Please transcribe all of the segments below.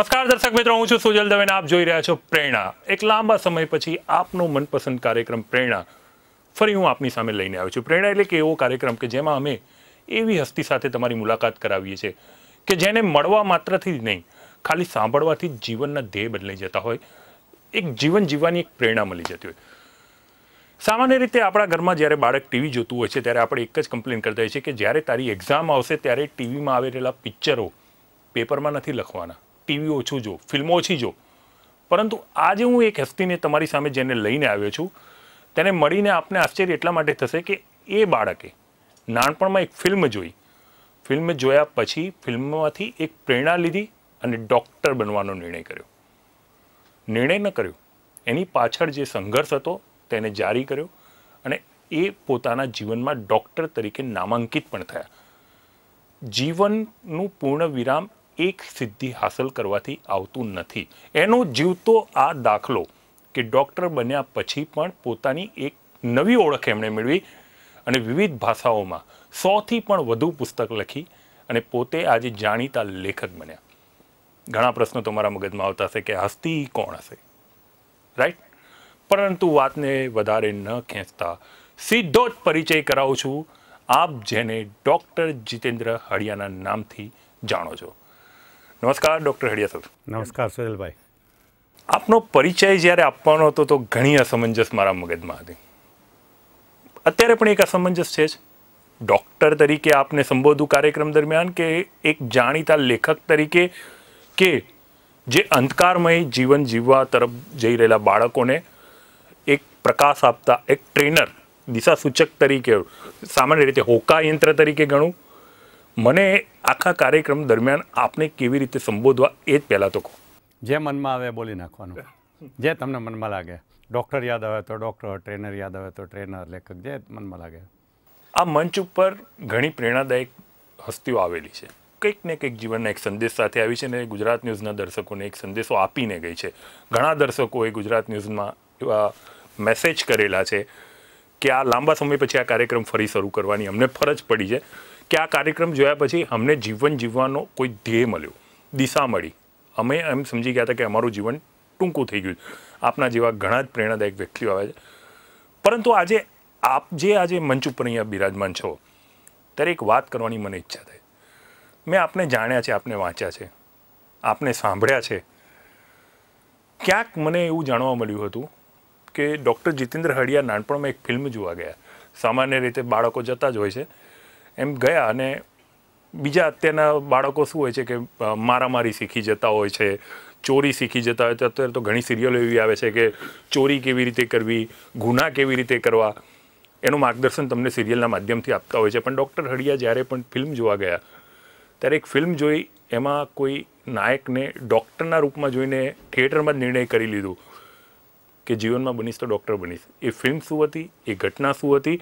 નમસ્કાર દર્શક મિત્રો હું છું સુજલ દવે આપ જોઈ રહ્યા છો પ્રેરણા એક લાંબા સમય પછી આપનો મનપસંદ કાર્યક્રમ પ્રેરણા ફરી હું આપની સામે લઈને આવ્યો છું પ્રેરણા એટલે કે એવો કાર્યક્રમ કે જેમાં અમે એવી હસ્તી સાથે તમારી મુલાકાત કરાવીએ છીએ કે જેને મળવા માત્રથી જ નહીં ખાલી સાંભળવાથી જીવનના ધ્યેય બદલાઈ જતા હોય એક જીવન જીવવાની એક પ્રેરણા મળી જતી હોય સામાન્ય રીતે આપણા ઘરમાં જ્યારે બાળક ટીવી જોતું હોય છે ત્યારે આપણે એક જ કમ્પ્લેન કરતા હોઈએ છીએ કે જ્યારે તારી એક્ઝામ આવશે ત્યારે ટીવીમાં આવેલા પિક્ચરો પેપરમાં નથી લખવાના ટીવી ઓછું જો ફિલ્મો ઓછી જો પરંતુ આજે હું એક હસ્તીને તમારી સામે જેને લઈને આવ્યો છું તેને મળીને આપને આશ્ચર્ય એટલા માટે થશે કે એ બાળકે નાનપણમાં એક ફિલ્મ જોઈ ફિલ્મ જોયા પછી ફિલ્મમાંથી એક પ્રેરણા લીધી અને ડૉક્ટર બનવાનો નિર્ણય કર્યો નિર્ણય ન કર્યો એની પાછળ જે સંઘર્ષ હતો તેને જારી કર્યો અને એ પોતાના જીવનમાં ડૉક્ટર તરીકે નામાંકિત પણ થયા જીવનનું પૂર્ણ વિરામ એક સિદ્ધિ હાંસલ કરવાથી આવતું નથી એનો જીવતો આ દાખલો કે ડૉક્ટર બન્યા પછી પણ પોતાની એક નવી ઓળખ એમણે મેળવી અને વિવિધ ભાષાઓમાં સોથી પણ વધુ પુસ્તક લખી અને પોતે આજે જાણીતા લેખક બન્યા ઘણા પ્રશ્નો તમારા મગજમાં આવતા હશે કે હસ્તી કોણ હશે રાઈટ પરંતુ વાતને વધારે ન ખેંચતા સીધો જ પરિચય કરાવું છું આપ જેને ડૉક્ટર જીતેન્દ્ર હળિયાના નામથી જાણો છો નમસ્કાર ડૉક્ટર હડિયા સાહેબ નમસ્કાર સુહેલભાઈ આપનો પરિચય જ્યારે આપવાનો હતો તો ઘણી અસમંજસ મારા મગજમાં હતી અત્યારે પણ એક અસમંજસ છે જ ડૉક્ટર તરીકે આપને સંબોધું કાર્યક્રમ દરમિયાન કે એક જાણીતા લેખક તરીકે કે જે અંધકારમય જીવન જીવવા તરફ જઈ રહેલા બાળકોને એક પ્રકાશ આપતા એક ટ્રેનર દિશા સૂચક તરીકે સામાન્ય રીતે હોકા યંત્ર તરીકે ગણું મને આખા કાર્યક્રમ દરમિયાન આપને કેવી રીતે સંબોધવા એ જ પહેલાં તો કહો જે મનમાં આવે બોલી નાખવાનું જે તમને મનમાં લાગે ડૉક્ટર યાદ આવે તો ડૉક્ટર ટ્રેનર યાદ આવે તો ટ્રેનર લેખક જે મનમાં લાગે આ મંચ ઉપર ઘણી પ્રેરણાદાયક હસ્તીઓ આવેલી છે કંઈક ને કંઈક જીવનના એક સંદેશ સાથે આવી છે ને ગુજરાત ન્યૂઝના દર્શકોને એક સંદેશો આપીને ગઈ છે ઘણા દર્શકોએ ગુજરાત ન્યૂઝમાં એવા મેસેજ કરેલા છે કે આ લાંબા સમય પછી આ કાર્યક્રમ ફરી શરૂ કરવાની અમને ફરજ પડી છે કે આ કાર્યક્રમ જોયા પછી અમને જીવન જીવવાનો કોઈ ધ્યેય મળ્યો દિશા મળી અમે એમ સમજી ગયા હતા કે અમારું જીવન ટૂંકું થઈ ગયું આપના જેવા ઘણા જ પ્રેરણાદાયક વ્યક્તિઓ આવે છે પરંતુ આજે આપ જે આજે મંચ ઉપર અહીંયા બિરાજમાન છો ત્યારે એક વાત કરવાની મને ઈચ્છા થઈ મેં આપને જાણ્યા છે આપને વાંચ્યા છે આપને સાંભળ્યા છે ક્યાંક મને એવું જાણવા મળ્યું હતું કે ડૉક્ટર જીતેન્દ્ર હળિયા નાનપણમાં એક ફિલ્મ જોવા ગયા સામાન્ય રીતે બાળકો જતા જ હોય છે એમ ગયા અને બીજા અત્યારના બાળકો શું હોય છે કે મારામારી શીખી જતા હોય છે ચોરી શીખી જતા હોય તો અત્યારે તો ઘણી સિરિયલો એવી આવે છે કે ચોરી કેવી રીતે કરવી ગુના કેવી રીતે કરવા એનું માર્ગદર્શન તમને સિરિયલના માધ્યમથી આપતા હોય છે પણ ડૉક્ટર હળિયા જ્યારે પણ ફિલ્મ જોવા ગયા ત્યારે એક ફિલ્મ જોઈ એમાં કોઈ નાયકને ડૉક્ટરના રૂપમાં જોઈને થિયેટરમાં જ નિર્ણય કરી લીધો કે જીવનમાં બનીશ તો ડૉક્ટર બનીશ એ ફિલ્મ શું હતી એ ઘટના શું હતી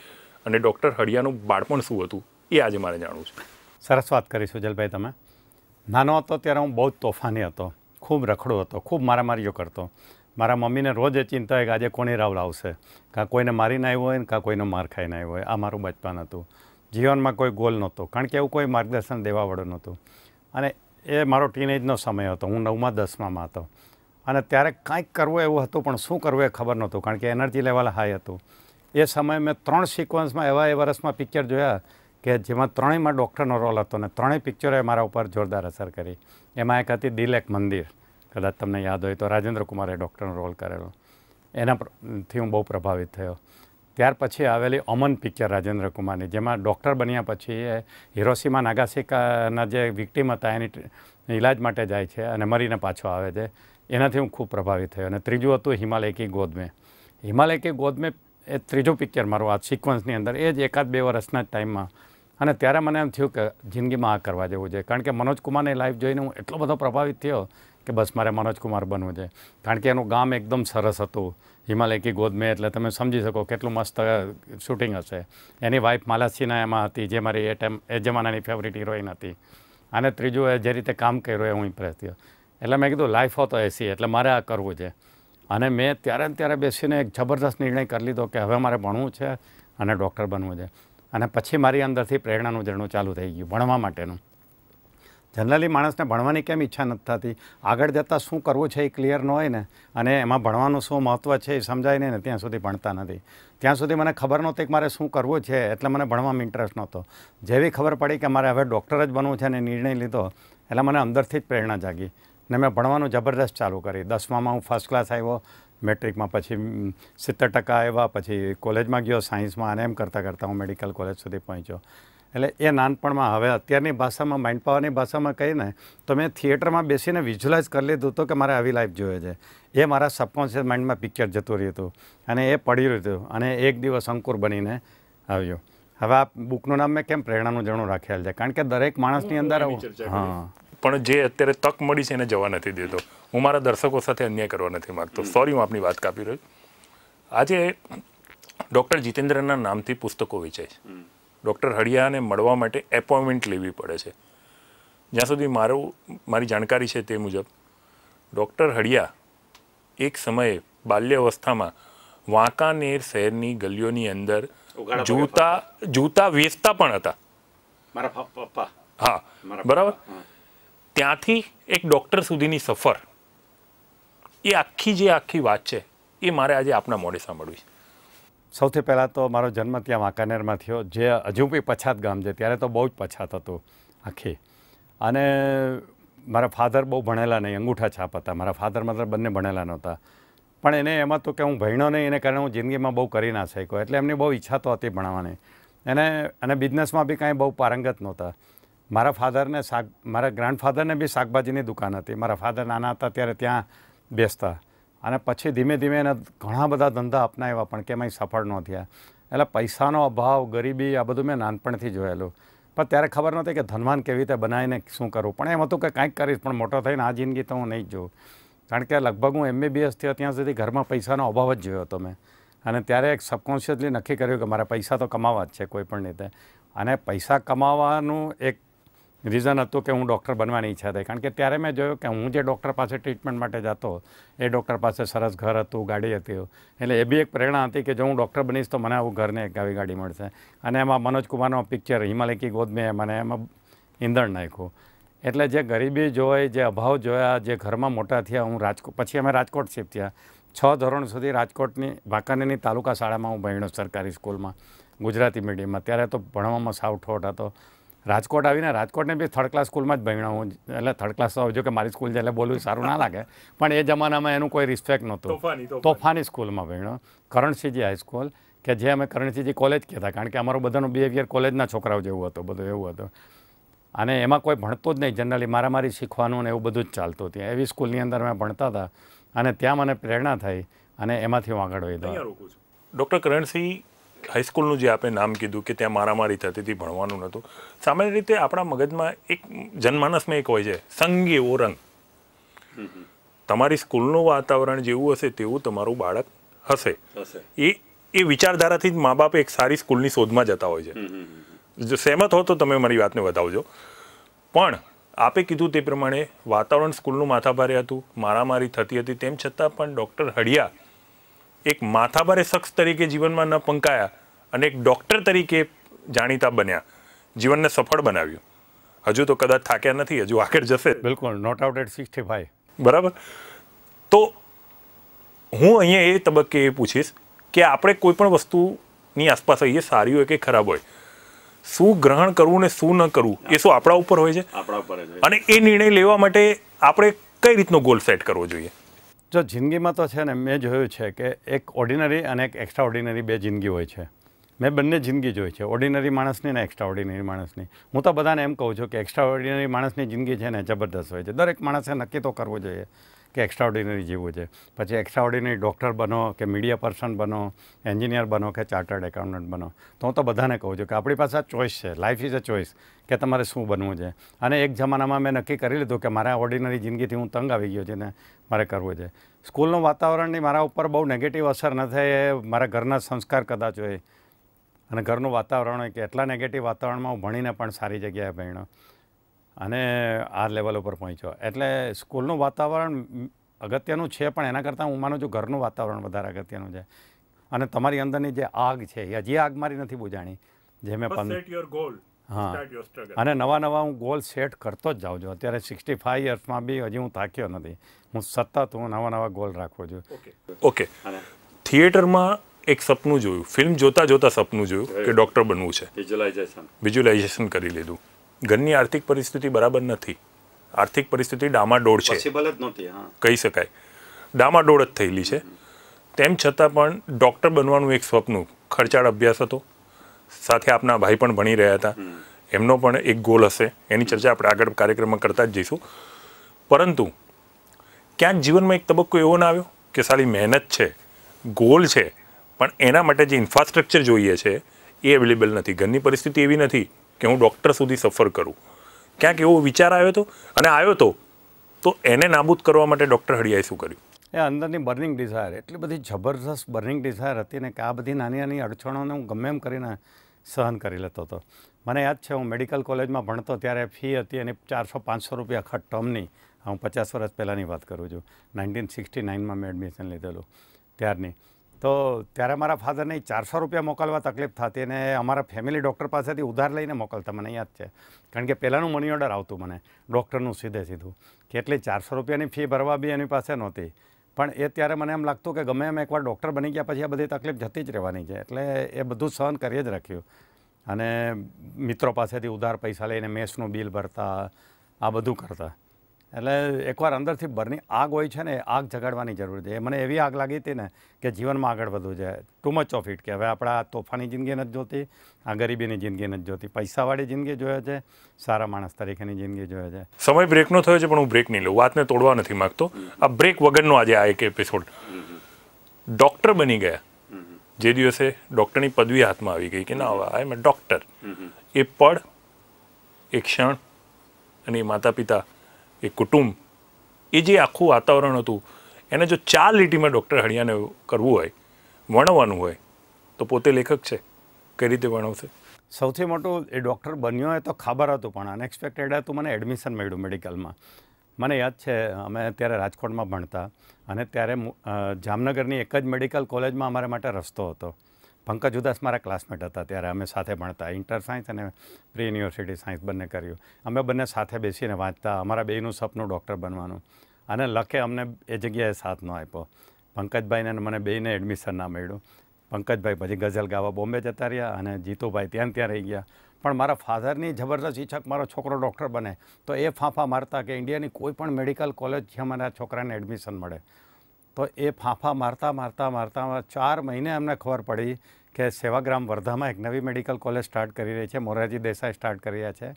અને ડૉક્ટર હળિયાનું બાળપણ શું હતું એ આજે મારે જાણવું છે સરસ વાત કરી સુજલભાઈ તમે નાનો હતો ત્યારે હું બહુ જ તોફાની હતો ખૂબ રખડો હતો ખૂબ મારામારીઓ કરતો મારા મમ્મીને રોજ એ ચિંતા હોય કે આજે કોને રાવ લાવશે કાં કોઈને મારીને આવ્યો હોય કાં કોઈને માર ખાઈ આવ્યો હોય આ મારું બચપન હતું જીવનમાં કોઈ ગોલ નહોતો કારણ કે એવું કોઈ માર્ગદર્શન દેવાવાળું નહોતું અને એ મારો ટીનેજનો સમય હતો હું નવમાં દસમામાં હતો અને ત્યારે કાંઈક કરવું એવું હતું પણ શું કરવું એ ખબર નહોતું કારણ કે એનર્જી લેવલ હાઈ હતું એ સમયે મેં ત્રણ સિક્વન્સમાં એવા એ વર્ષમાં પિક્ચર જોયા કે જેમાં ત્રણેયમાં ડૉક્ટરનો રોલ હતો ને ત્રણેય પિક્ચરોએ મારા ઉપર જોરદાર અસર કરી એમાં એક હતી દિલ એક મંદિર કદાચ તમને યાદ હોય તો રાજેન્દ્ર કુમારે ડૉક્ટરનો રોલ કરેલો એનાથી હું બહુ પ્રભાવિત થયો ત્યાર પછી આવેલી અમન પિક્ચર રાજેન્દ્ર કુમારની જેમાં ડૉક્ટર બન્યા પછી એ હિરોસીમા નાગાસિકાના જે વિક્ટીમ હતા એની ઇલાજ માટે જાય છે અને મરીને પાછો આવે છે એનાથી હું ખૂબ પ્રભાવિત થયો અને ત્રીજું હતું હિમાલય કી ગોદમે હિમાલય કી ગોદમે એ ત્રીજું પિક્ચર મારું આ સિક્વન્સની અંદર એ જ એકાદ બે વર્ષના જ ટાઈમમાં અને ત્યારે મને એમ થયું કે જિંદગીમાં આ કરવા જેવું છે કારણ કે મનોજ કુમારની લાઈફ જોઈને હું એટલો બધો પ્રભાવિત થયો કે બસ મારે મનોજ કુમાર બનવું છે કારણ કે એનું ગામ એકદમ સરસ હતું હિમાલય કી ગોદમે એટલે તમે સમજી શકો કેટલું મસ્ત શૂટિંગ હશે એની વાઈફ માલાસીના એમાં હતી જે મારી એ ટાઈમ એ જમાનાની ફેવરિટ હિરોઈન હતી અને ત્રીજું એ જે રીતે કામ કર્યું એ હું ઇમ્પ્રેસ થયો એટલે મેં કીધું લાઈફ હોતો એસી એટલે મારે આ કરવું છે અને મેં ત્યારે ત્યારે બેસીને એક જબરદસ્ત નિર્ણય કરી લીધો કે હવે મારે ભણવું છે અને ડૉક્ટર બનવું છે અને પછી મારી અંદરથી પ્રેરણાનું ઝરણું ચાલુ થઈ ગયું ભણવા માટેનું જનરલી માણસને ભણવાની કેમ ઈચ્છા નથી થતી આગળ જતાં શું કરવું છે એ ક્લિયર ન હોય ને અને એમાં ભણવાનું શું મહત્ત્વ છે એ સમજાય નહીં ને ત્યાં સુધી ભણતા નથી ત્યાં સુધી મને ખબર નહોતી કે મારે શું કરવું છે એટલે મને ભણવામાં ઇન્ટરેસ્ટ નહોતો જેવી ખબર પડી કે મારે હવે ડૉક્ટર જ બનવું છે અને નિર્ણય લીધો એટલે મને અંદરથી જ પ્રેરણા જાગી ને મેં ભણવાનું જબરદસ્ત ચાલુ કરી દસમામાં હું ફર્સ્ટ ક્લાસ આવ્યો મેટ્રિકમાં પછી સિત્તેર ટકા આવ્યા પછી કોલેજમાં ગયો સાયન્સમાં અને એમ કરતાં કરતાં હું મેડિકલ કોલેજ સુધી પહોંચ્યો એટલે એ નાનપણમાં હવે અત્યારની ભાષામાં માઇન્ડ પાવરની ભાષામાં કહીને તો મેં થિયેટરમાં બેસીને વિઝ્યુલાઇઝ કરી લીધું હતું કે મારે આવી લાઈફ જોઈએ છે એ મારા સબકોન્શિયસ માઇન્ડમાં પિક્ચર જતું રહ્યું અને એ પડી રહ્યું હતું અને એક દિવસ અંકુર બનીને આવ્યો હવે આ બુકનું નામ મેં કેમ પ્રેરણાનું જણું રાખેલ છે કારણ કે દરેક માણસની અંદર હા પણ જે અત્યારે તક મળી છે એને જવા નથી દેતો હું મારા દર્શકો સાથે અન્યાય કરવા નથી માગતો સોરી હું આપની વાત કાપી રહ્યો આજે ડૉક્ટર જીતેન્દ્રના નામથી પુસ્તકો વેચાય છે ડૉક્ટર હળિયાને મળવા માટે એપોઇન્ટમેન્ટ લેવી પડે છે જ્યાં સુધી મારું મારી જાણકારી છે તે મુજબ ડૉક્ટર હળિયા એક સમયે બાલ્યાવસ્થામાં વાંકાનેર શહેરની ગલીઓની અંદર જૂતા જૂતા વેચતા પણ હતા મારા પપ્પા હા બરાબર ત્યાંથી એક ડૉક્ટર સુધીની સફર એ આખી જે આખી વાત છે એ મારે આજે આપના મોડે સાંભળવી સૌથી પહેલાં તો મારો જન્મ ત્યાં વાંકાનેરમાં થયો જે હજુ બી પછાત ગામ છે ત્યારે તો બહુ જ પછાત હતું આખી અને મારા ફાધર બહુ ભણેલા નહીં અંગૂઠા છાપ હતા મારા ફાધર મતલબ બંને ભણેલા નહોતા પણ એને એમાં તો કે હું ભણ્યો નહીં એને કારણે હું જિંદગીમાં બહુ કરી ના શક્યો એટલે એમની બહુ ઈચ્છા તો હતી ભણવાની એને અને બિઝનેસમાં બી કાંઈ બહુ પારંગત નહોતા મારા ફાધરને શાક મારા ગ્રાન્ડફાધરને બી શાકભાજીની દુકાન હતી મારા ફાધર નાના હતા ત્યારે ત્યાં બેસતા અને પછી ધીમે ધીમે એને ઘણા બધા ધંધા અપનાવ્યા પણ કે એમાં સફળ ન થયા એટલે પૈસાનો અભાવ ગરીબી આ બધું મેં નાનપણથી જોયેલું પણ ત્યારે ખબર નહોતી કે ધનવાન કેવી રીતે બનાવીને શું કરું પણ એમ હતું કે કંઈક કરીશ પણ મોટો થઈને આ જિંદગી તો હું નહીં જ જોઉં કારણ કે લગભગ હું એમબીબીએસ થયો ત્યાં સુધી ઘરમાં પૈસાનો અભાવ જ જોયો હતો મેં અને ત્યારે એક સબકોન્શિયસલી નક્કી કર્યું કે મારા પૈસા તો કમાવા જ છે કોઈ પણ રીતે અને પૈસા કમાવાનું એક રીઝન હતું કે હું ડૉક્ટર બનવાની ઈચ્છા થઈ કારણ કે ત્યારે મેં જોયું કે હું જે ડૉક્ટર પાસે ટ્રીટમેન્ટ માટે જતો એ ડૉક્ટર પાસે સરસ ઘર હતું ગાડી હતી એટલે એ બી એક પ્રેરણા હતી કે જો હું ડૉક્ટર બનીશ તો મને આવું ઘરને એક આવી ગાડી મળશે અને એમાં મનોજ કુમારનો પિક્ચર હિમાલય કી ગોદ મેં મને એમાં ઈંધણ નાખ્યું એટલે જે ગરીબી જોઈ જે અભાવ જોયા જે ઘરમાં મોટા થયા હું રાજકોટ પછી અમે રાજકોટ શિફ્ટ થયા છ ધોરણ સુધી રાજકોટની વાંકાનેરની તાલુકા શાળામાં હું ભણ્યો સરકારી સ્કૂલમાં ગુજરાતી મીડિયમમાં ત્યારે તો ભણવામાં સાવ ઠોટ હતો રાજકોટ આવીને રાજકોટને બી થર્ડ ક્લાસ સ્કૂલમાં જ ભણ્યા હું એટલે થર્ડ ક્લાસ જો કે મારી સ્કૂલ છે એટલે બોલવું સારું ના લાગે પણ એ જમાનામાં એનું કોઈ રિસ્પેક્ટ નહોતું તોફાની સ્કૂલમાં ભણ્યો કરણસિંહજી હાઈસ્કૂલ કે જે અમે કરણસિંહજી કોલેજ કહેતા કારણ કે અમારો બધાનો બિહેવિયર કોલેજના છોકરાઓ જેવું હતું બધું એવું હતું અને એમાં કોઈ ભણતો જ નહીં જનરલી મારી શીખવાનું ને એવું બધું જ ચાલતું હતું એવી સ્કૂલની અંદર મેં ભણતા હતા અને ત્યાં મને પ્રેરણા થઈ અને એમાંથી હું આગળ વધ્યો ડૉક્ટર કરણસિંહ હાઈસ્કૂલનું જે આપણે નામ કીધું કે ત્યાં મારામારી થતી હતી ભણવાનું નહોતું સામાન્ય રીતે આપણા મગજમાં એક જનમાનસમાં એક હોય છે સંગી ઓરંગ તમારી સ્કૂલનું વાતાવરણ જેવું હશે તેવું તમારું બાળક હશે એ એ વિચારધારાથી જ મા બાપ એક સારી સ્કૂલની શોધમાં જતા હોય છે જો સહેમત હો તો તમે મારી વાતને વધાવજો પણ આપે કીધું તે પ્રમાણે વાતાવરણ સ્કૂલનું માથાભારે હતું મારામારી થતી હતી તેમ છતાં પણ ડૉક્ટર હડિયા એક માથાભારે શખ્સ તરીકે જીવનમાં ન પંકાયા અને એક ડૉક્ટર તરીકે જાણીતા બન્યા જીવનને સફળ બનાવ્યું હજુ તો કદાચ થાક્યા નથી હજુ આગળ જશે બિલકુલ not out at sixty five બરાબર તો હું અહીંયા એ તબક્કે એ પૂછીશ કે આપણે કોઈ પણ વસ્તુની આસપાસ હોઈએ સારી હોય કે ખરાબ હોય શું ગ્રહણ કરવું ને શું ન કરવું એ શું આપણા ઉપર હોય છે અને એ નિર્ણય લેવા માટે આપણે કઈ રીતનો ગોલ સેટ કરવો જોઈએ જો જિંદગીમાં તો છે ને મેં જોયું છે કે એક ઓર્ડિનરી અને એક એક્સ્ટ્રા ઓર્ડિનરી બે જિંદગી હોય છે મેં બંને જિંદગી જોઈ છે ઓર્ડિનરી માણસની ને એક્સ્ટ્રા ઓર્ડિનરી માણસની હું તો બધાને એમ કહું છું કે એક્સ્ટ્રા ઓર્ડિનરી માણસની જિંદગી છે ને જબરદસ્ત હોય છે દરેક માણસે નક્કી તો કરવું જોઈએ કે એક્સ્ટ્રાઓર્ડિનરી જીવવું છે પછી એક્સ્ટ્રાઓર્ડિનરી ડૉક્ટર બનો કે મીડિયા પર્સન બનો એન્જિનિયર બનો કે ચાર્ટર્ડ એકાઉન્ટન્ટ બનો તો હું તો બધાને કહું છું કે આપણી પાસે આ ચોઈસ છે લાઈફ ઇઝ અ ચોઈસ કે તમારે શું બનવું છે અને એક જમાનામાં મેં નક્કી કરી લીધું કે મારા ઓર્ડિનરી જિંદગીથી હું તંગ આવી ગયો છે ને મારે કરવું છે સ્કૂલનું વાતાવરણની મારા ઉપર બહુ નેગેટિવ અસર ન થાય એ મારા ઘરના સંસ્કાર કદાચ હોય અને ઘરનું વાતાવરણ હોય કે એટલા નેગેટિવ વાતાવરણમાં હું ભણીને પણ સારી જગ્યાએ ભણ્યો અને આ લેવલ ઉપર પહોંચ્યો એટલે સ્કૂલનું વાતાવરણ અગત્યનું છે પણ એના કરતાં હું માનું છું ઘરનું વાતાવરણ વધારે અગત્યનું છે અને તમારી અંદરની જે આગ છે એ હજી આગ મારી નથી બુજાણી જે મેં હા અને નવા નવા હું ગોલ સેટ કરતો જ જાઉં છું અત્યારે સિક્સટી ફાઈવ યર્સમાં બી હજી હું થાક્યો નથી હું સતત હું નવા નવા ગોલ રાખું છું ઓકે થિયેટરમાં એક સપનું જોયું ફિલ્મ જોતા જોતા સપનું જોયું કે ડૉક્ટર બનવું છે વિઝ્યુલાઇઝેશન વિઝ્યુલાઇઝેશન કરી લીધું ઘરની આર્થિક પરિસ્થિતિ બરાબર નથી આર્થિક પરિસ્થિતિ ડામાડોળ છે કહી શકાય ડામાડોળ જ થયેલી છે તેમ છતાં પણ ડૉક્ટર બનવાનું એક સ્વપ્ન ખર્ચાળ અભ્યાસ હતો સાથે આપના ભાઈ પણ ભણી રહ્યા હતા એમનો પણ એક ગોલ હશે એની ચર્ચા આપણે આગળ કાર્યક્રમમાં કરતા જ જઈશું પરંતુ ક્યાંક જીવનમાં એક તબક્કો એવો ના આવ્યો કે સારી મહેનત છે ગોલ છે પણ એના માટે જે ઇન્ફ્રાસ્ટ્રક્ચર જોઈએ છે એ અવેલેબલ નથી ઘરની પરિસ્થિતિ એવી નથી કે હું ડૉક્ટર સુધી સફર કરું ક્યાંક એવો વિચાર આવ્યો હતો અને આવ્યો હતો તો એને નાબૂદ કરવા માટે ડૉક્ટર હળિયાએ શું કર્યું એ અંદરની બર્નિંગ ડિઝાયર એટલી બધી જબરદસ્ત બર્નિંગ ડિઝાયર હતી ને કે આ બધી નાની નાની અડચણોને હું ગમે એમ કરીને સહન કરી લેતો હતો મને યાદ છે હું મેડિકલ કોલેજમાં ભણતો ત્યારે ફી હતી અને ચારસો પાંચસો રૂપિયા આખા ટર્મની હું પચાસ વર્ષ પહેલાંની વાત કરું છું નાઇન્ટીન સિક્સટી નાઇનમાં મેં એડમિશન લીધેલું ત્યારની તો ત્યારે મારા ફાધરને ચારસો રૂપિયા મોકલવા તકલીફ થતી અને અમારા ફેમિલી ડૉક્ટર પાસેથી ઉધાર લઈને મોકલતા મને યાદ છે કારણ કે પહેલાંનું મની ઓર્ડર આવતું મને ડૉક્ટરનું સીધે સીધું કે એટલી ચારસો રૂપિયાની ફી ભરવા બી એની પાસે નહોતી પણ એ ત્યારે મને એમ લાગતું કે ગમે એમ એકવાર ડૉક્ટર બની ગયા પછી આ બધી તકલીફ જતી જ રહેવાની છે એટલે એ બધું સહન કરી જ રાખ્યું અને મિત્રો પાસેથી ઉધાર પૈસા લઈને મેસનું બિલ ભરતા આ બધું કરતા એટલે એકવાર અંદરથી બરની આગ હોય છે ને આગ જગાડવાની જરૂર છે મને એવી આગ લાગી હતી ને કે જીવનમાં આગળ વધવું છે ટુ મચ ઓફ ઇટ કે હવે આપણે આ તોફાની જિંદગી નથી જોતી આ ગરીબીની જિંદગી નથી જોતી પૈસાવાળી જિંદગી જોઈએ છે સારા માણસ તરીકેની જિંદગી જોઈએ છે સમય બ્રેકનો થયો છે પણ હું બ્રેક નહીં લઉં વાતને તોડવા નથી માગતો આ બ્રેક વગરનો આજે આ એક એપિસોડ ડૉક્ટર બની ગયા જે દિવસે ડૉક્ટરની પદવી હાથમાં આવી ગઈ કે ના હવે આઈ એમ ડૉક્ટર એ પડ એ ક્ષણ અને એ માતા પિતા એ કુટુંબ એ જે આખું વાતાવરણ હતું એને જો ચાર લીટીમાં ડૉક્ટર હળિયાને કરવું હોય વર્ણવવાનું હોય તો પોતે લેખક છે કઈ રીતે વર્ણવશે સૌથી મોટો એ ડૉક્ટર બન્યો હોય તો ખબર હતું પણ અનએક્સપેક્ટેડ હતું મને એડમિશન મળ્યું મેડિકલમાં મને યાદ છે અમે ત્યારે રાજકોટમાં ભણતા અને ત્યારે જામનગરની એક જ મેડિકલ કોલેજમાં અમારા માટે રસ્તો હતો પંકજ ઉદાસ મારા ક્લાસમેટ હતા ત્યારે અમે સાથે ભણતા ઇન્ટર સાયન્સ અને પ્રી યુનિવર્સિટી સાયન્સ બંને કર્યું અમે બંને સાથે બેસીને વાંચતા અમારા બેનું સપનું ડૉક્ટર બનવાનું અને લખે અમને એ જગ્યાએ સાથ ન આપ્યો પંકજભાઈને મને બેને એડમિશન ના મળ્યું પંકજભાઈ પછી ગઝલ ગાવા બોમ્બે જતા રહ્યા અને જીતુભાઈ ત્યાં ત્યાં રહી ગયા પણ મારા ફાધરની જબરદસ્ત ઈચ્છક મારો છોકરો ડૉક્ટર બને તો એ ફાંફા મારતા કે ઇન્ડિયાની કોઈ પણ મેડિકલ કોલેજ જ્યાં મારા છોકરાને એડમિશન મળે તો એ ફાંફા મારતા મારતા મારતા ચાર મહિને અમને ખબર પડી કે સેવાગ્રામ વર્ધામાં એક નવી મેડિકલ કોલેજ સ્ટાર્ટ કરી રહી છે મોરારજી દેસાઈ સ્ટાર્ટ કરી રહ્યા છે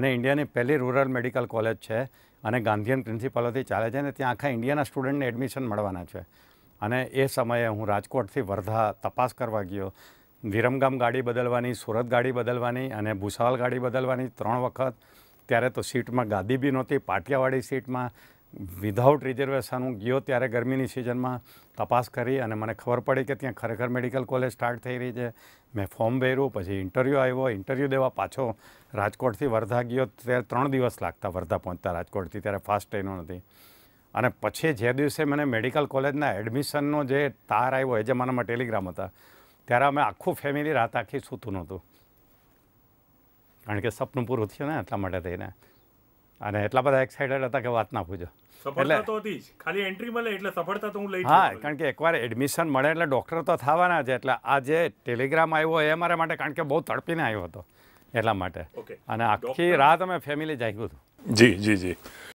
અને ઇન્ડિયાની પહેલી રૂરલ મેડિકલ કોલેજ છે અને ગાંધીયન પ્રિન્સિપાલોથી ચાલે છે અને ત્યાં આખા ઇન્ડિયાના સ્ટુડન્ટને એડમિશન મળવાના છે અને એ સમયે હું રાજકોટથી વર્ધા તપાસ કરવા ગયો વિરમગામ ગાડી બદલવાની સુરત ગાડી બદલવાની અને ભૂસાવાલ ગાડી બદલવાની ત્રણ વખત ત્યારે તો સીટમાં ગાદી બી નહોતી પાટિયાવાડી સીટમાં વિધાઉટ રિઝર્વેશન હું ગયો ત્યારે ગરમીની સિઝનમાં તપાસ કરી અને મને ખબર પડી કે ત્યાં ખરેખર મેડિકલ કોલેજ સ્ટાર્ટ થઈ રહી છે મેં ફોર્મ ભર્યું પછી ઇન્ટરવ્યૂ આવ્યો ઇન્ટરવ્યૂ દેવા પાછો રાજકોટથી વર્ધા ગયો ત્યારે ત્રણ દિવસ લાગતા વર્ધા પહોંચતા રાજકોટથી ત્યારે ફાસ્ટ ટ્રેનો નથી અને પછી જે દિવસે મને મેડિકલ કોલેજના એડમિશનનો જે તાર આવ્યો એ જે મારામાં ટેલિગ્રામ હતા ત્યારે અમે આખું ફેમિલી રાત આખી સૂતું નહોતું કારણ કે સપનું પૂરું થયું ને એટલા માટે થઈને અને એટલા બધા એક્સાઇટેડ હતા કે વાત ના પૂછો એટલે તો ખાલી એન્ટ્રી મળે એટલે સફળતા તો હું લઈ હા કારણ કે એકવાર એડમિશન મળે એટલે ડૉક્ટર તો થવાના છે એટલે આ જે ટેલિગ્રામ આવ્યો એ મારા માટે કારણ કે બહુ તડપીને આવ્યો હતો એટલા માટે અને આખી રાત અમે ફેમિલી જાગ્યું હતું જી જી જી